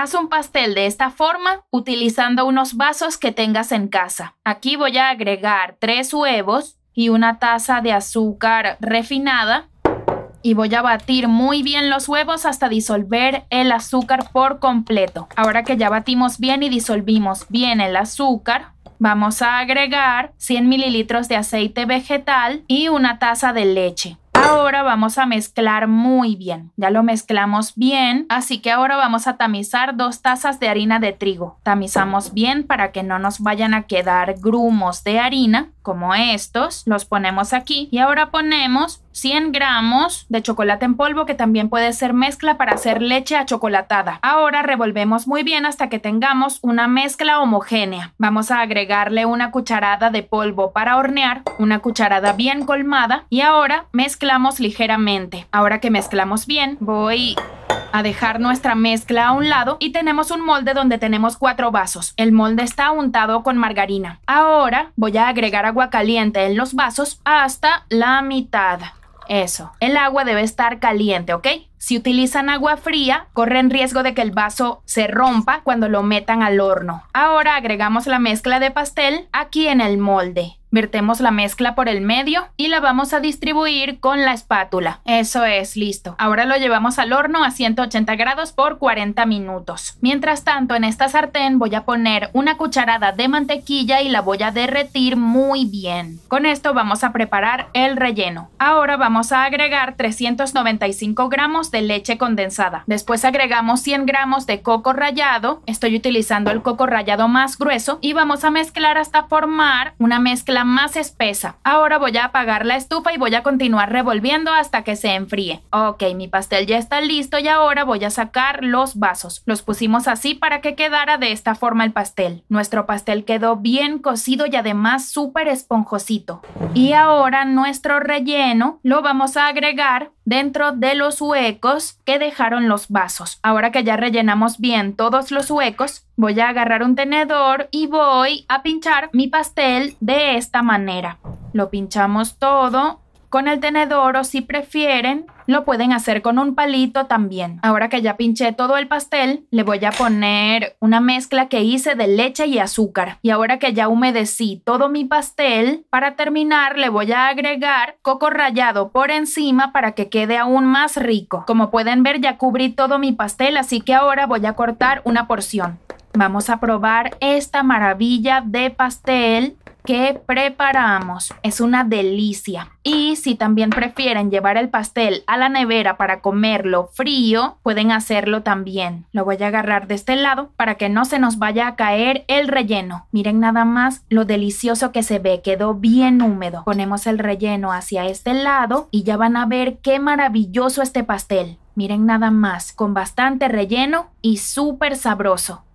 Haz un pastel de esta forma utilizando unos vasos que tengas en casa. Aquí voy a agregar tres huevos y una taza de azúcar refinada y voy a batir muy bien los huevos hasta disolver el azúcar por completo. Ahora que ya batimos bien y disolvimos bien el azúcar, vamos a agregar 100 mililitros de aceite vegetal y una taza de leche. Ahora vamos a mezclar muy bien. Ya lo mezclamos bien, así que ahora vamos a tamizar dos tazas de harina de trigo. Tamizamos bien para que no nos vayan a quedar grumos de harina como estos, los ponemos aquí y ahora ponemos 100 gramos de chocolate en polvo que también puede ser mezcla para hacer leche achocolatada. Ahora revolvemos muy bien hasta que tengamos una mezcla homogénea. Vamos a agregarle una cucharada de polvo para hornear, una cucharada bien colmada y ahora mezclamos ligeramente. Ahora que mezclamos bien, voy a dejar nuestra mezcla a un lado y tenemos un molde donde tenemos cuatro vasos. El molde está untado con margarina. Ahora voy a agregar agua caliente en los vasos hasta la mitad. Eso. El agua debe estar caliente, ¿ok? Si utilizan agua fría, corren riesgo de que el vaso se rompa cuando lo metan al horno. Ahora agregamos la mezcla de pastel aquí en el molde. Vertemos la mezcla por el medio y la vamos a distribuir con la espátula. Eso es, listo. Ahora lo llevamos al horno a 180 grados por 40 minutos. Mientras tanto, en esta sartén voy a poner una cucharada de mantequilla y la voy a derretir muy bien. Con esto vamos a preparar el relleno. Ahora vamos a agregar 395 gramos de leche condensada. Después agregamos 100 gramos de coco rallado. Estoy utilizando el coco rallado más grueso y vamos a mezclar hasta formar una mezcla más espesa. Ahora voy a apagar la estufa y voy a continuar revolviendo hasta que se enfríe. Ok, mi pastel ya está listo y ahora voy a sacar los vasos. Los pusimos así para que quedara de esta forma el pastel. Nuestro pastel quedó bien cocido y además súper esponjosito. Y ahora nuestro relleno lo vamos a agregar dentro de los huecos que dejaron los vasos. Ahora que ya rellenamos bien todos los huecos, voy a agarrar un tenedor y voy a pinchar mi pastel de esta manera. Lo pinchamos todo con el tenedor o si prefieren, lo pueden hacer con un palito también. Ahora que ya pinché todo el pastel, le voy a poner una mezcla que hice de leche y azúcar. Y ahora que ya humedecí todo mi pastel, para terminar le voy a agregar coco rallado por encima para que quede aún más rico. Como pueden ver, ya cubrí todo mi pastel, así que ahora voy a cortar una porción. Vamos a probar esta maravilla de pastel que preparamos. Es una delicia. Y si también prefieren llevar el pastel a la nevera para comerlo frío, pueden hacerlo también. Lo voy a agarrar de este lado para que no se nos vaya a caer el relleno. Miren nada más lo delicioso que se ve. Quedó bien húmedo. Ponemos el relleno hacia este lado y ya van a ver qué maravilloso este pastel. Miren nada más, con bastante relleno y súper sabroso.